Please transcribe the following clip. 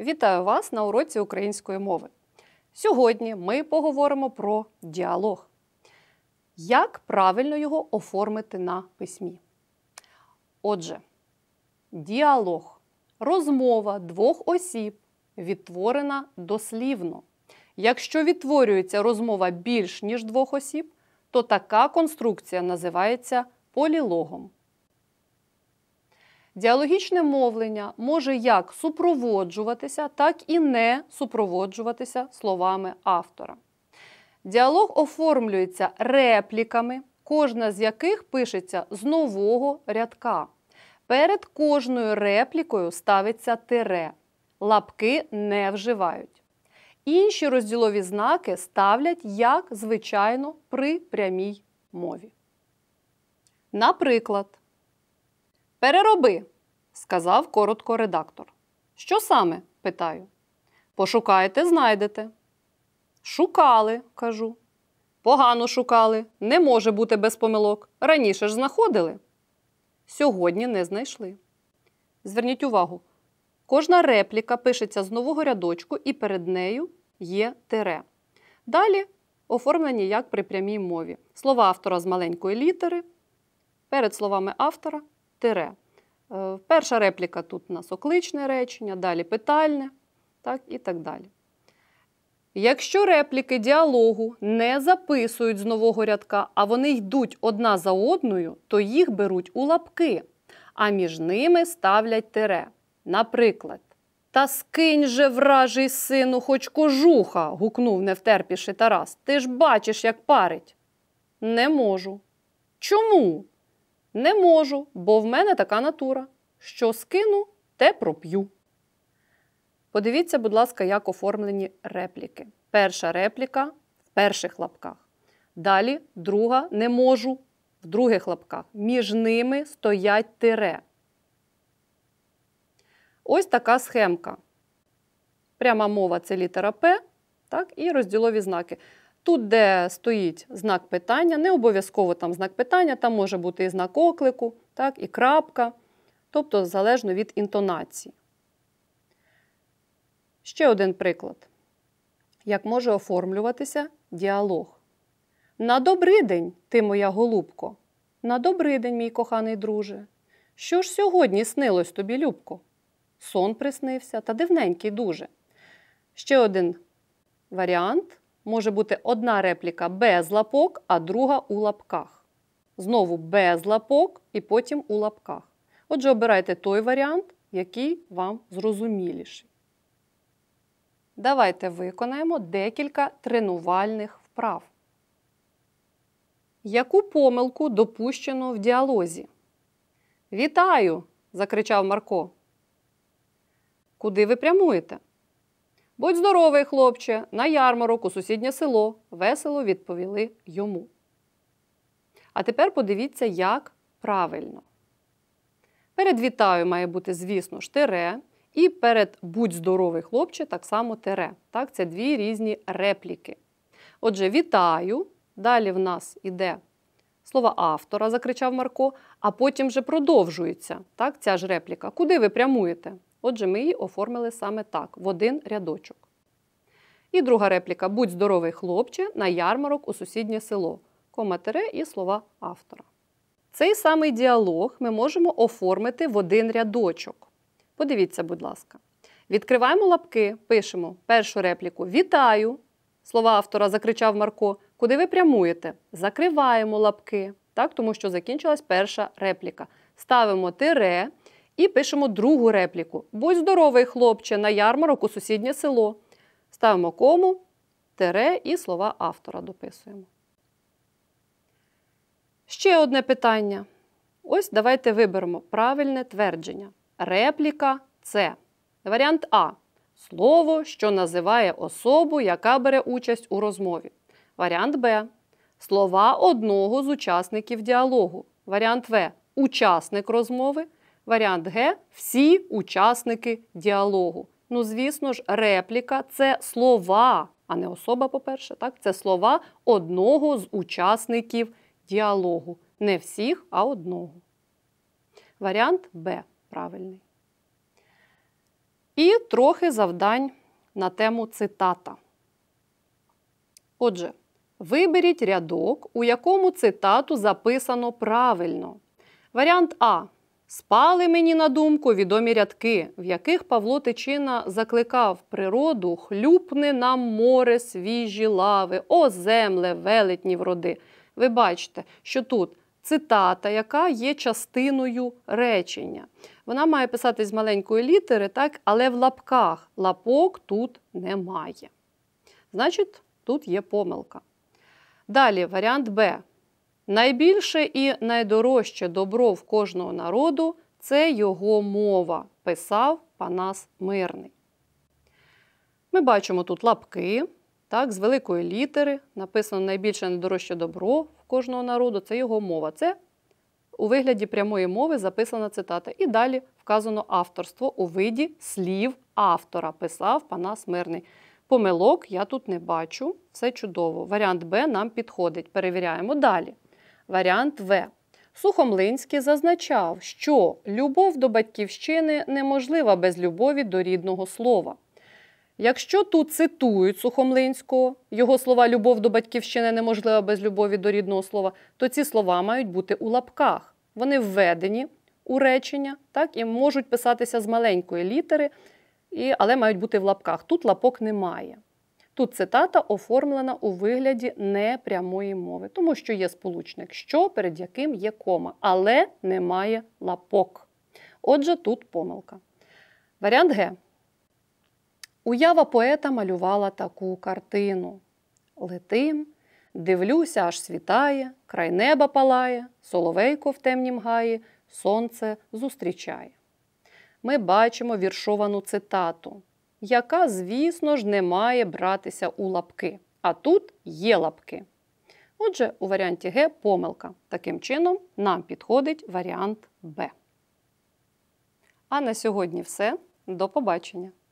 Вітаю вас на уроці української мови. Сьогодні ми поговоримо про діалог. Як правильно його оформити на письмі? Отже, діалог розмова двох осіб, відтворена дослівно. Якщо відтворюється розмова більш ніж двох осіб, то така конструкція називається полілогом. Діалогічне мовлення може як супроводжуватися, так і не супроводжуватися словами автора. Діалог оформлюється репліками, кожна з яких пишеться з нового рядка. Перед кожною реплікою ставиться тире, лапки не вживають. Інші розділові знаки ставлять, як звичайно, при прямій мові. Наприклад, перероби сказав коротко редактор. Що саме? питаю. Пошукаєте, знайдете. Шукали, кажу. Погано шукали, не може бути без помилок. Раніше ж знаходили. Сьогодні не знайшли. Зверніть увагу, кожна репліка пишеться з нового рядочку і перед нею є тире. Далі оформлені як при прямій мові. Слова автора з маленької літери. Перед словами автора тире. Е, перша репліка тут у нас окличне речення, далі питальне так, і так далі. Якщо репліки діалогу не записують з нового рядка, а вони йдуть одна за одною, то їх беруть у лапки, а між ними ставлять тире. Наприклад, та скинь же вражий сину, хоч кожуха. гукнув невтерпіший Тарас. Ти ж бачиш, як парить. Не можу. Чому? Не можу, бо в мене така натура. Що скину, те проп'ю. Подивіться, будь ласка, як оформлені репліки. Перша репліка в перших лапках. Далі друга не можу в других лапках. Між ними стоять тире. Ось така схемка. Пряма мова це літера П. так, І розділові знаки. Тут, де стоїть знак питання, не обов'язково там знак питання, там може бути і знак оклику, так, і крапка, тобто залежно від інтонації. Ще один приклад, як може оформлюватися діалог. На добрий день, ти моя голубко. На добрий день, мій коханий друже. Що ж сьогодні снилось тобі, Любко? Сон приснився та дивненький дуже. Ще один варіант може бути одна репліка без лапок, а друга у лапках. Знову без лапок і потім у лапках. Отже, обирайте той варіант, який вам зрозуміліший. Давайте виконаємо декілька тренувальних вправ. Яку помилку допущено в діалозі? Вітаю! закричав Марко. Куди ви прямуєте? Будь здоровий, хлопче, на ярмарок у сусіднє село, весело відповіли йому. А тепер подивіться, як правильно. Перед вітаю має бути, звісно, ж, тере. І перед будь здоровий, хлопче, так само тере. Так, Це дві різні репліки. Отже, вітаю. Далі в нас іде слово автора, закричав Марко, а потім вже продовжується так, ця ж репліка. Куди ви прямуєте? Отже, ми її оформили саме так, в один рядочок. І друга репліка Будь здоровий, хлопче, на ярмарок у сусіднє село. Коматере і слова автора. Цей самий діалог ми можемо оформити в один рядочок. Подивіться, будь ласка. Відкриваємо лапки, пишемо першу репліку Вітаю! Слова автора закричав Марко. Куди ви прямуєте? Закриваємо лапки, так, тому що закінчилась перша репліка. Ставимо тире. І пишемо другу репліку. Будь здоровий, хлопче, на ярмарок у сусіднє село. Ставимо кому, тере і слова автора дописуємо. Ще одне питання. Ось давайте виберемо правильне твердження. Репліка це. Варіант А. Слово, що називає особу, яка бере участь у розмові. Варіант Б. Слова одного з учасників діалогу. Варіант В. Учасник розмови. Варіант Г всі учасники діалогу. Ну, звісно ж, репліка це слова, а не особа, по-перше, так? Це слова одного з учасників діалогу. Не всіх, а одного. Варіант Б правильний. І трохи завдань на тему цитата. Отже, виберіть рядок, у якому цитату записано правильно. Варіант А. Спали мені на думку відомі рядки, в яких Павло Тичина закликав природу хлюпни нам море, свіжі лави, о земле, велетні вроди. Ви бачите, що тут цитата, яка є частиною речення. Вона має писатись з маленької літери, так, але в лапках лапок тут немає. Значить, тут є помилка. Далі варіант Б. Найбільше і найдорожче добро в кожного народу це його мова, писав Панас Мирний. Ми бачимо тут лапки, так, з великої літери. Написано найбільше найдорожче добро в кожного народу це його мова. Це у вигляді прямої мови записана цитата. І далі вказано авторство у виді слів автора, писав Панас Мирний. Помилок я тут не бачу, все чудово. Варіант Б нам підходить. Перевіряємо далі. Варіант В. Сухомлинський зазначав, що любов до батьківщини неможлива без любові до рідного слова. Якщо тут цитують Сухомлинського, його слова любов до батьківщини неможлива без любові до рідного слова, то ці слова мають бути у лапках. Вони введені у речення, так, і можуть писатися з маленької літери, і, але мають бути в лапках. Тут лапок немає. Тут цитата оформлена у вигляді непрямої мови, тому що є сполучник, що перед яким є кома, але немає лапок. Отже, тут помилка. Варіант Г. Уява поета малювала таку картину. Летим, дивлюся, аж світає, край неба палає, соловейко в темнім гаї, сонце зустрічає. Ми бачимо віршовану цитату яка, звісно ж, не має братися у лапки. А тут є лапки. Отже, у варіанті Г помилка. Таким чином, нам підходить варіант Б. А на сьогодні все. До побачення!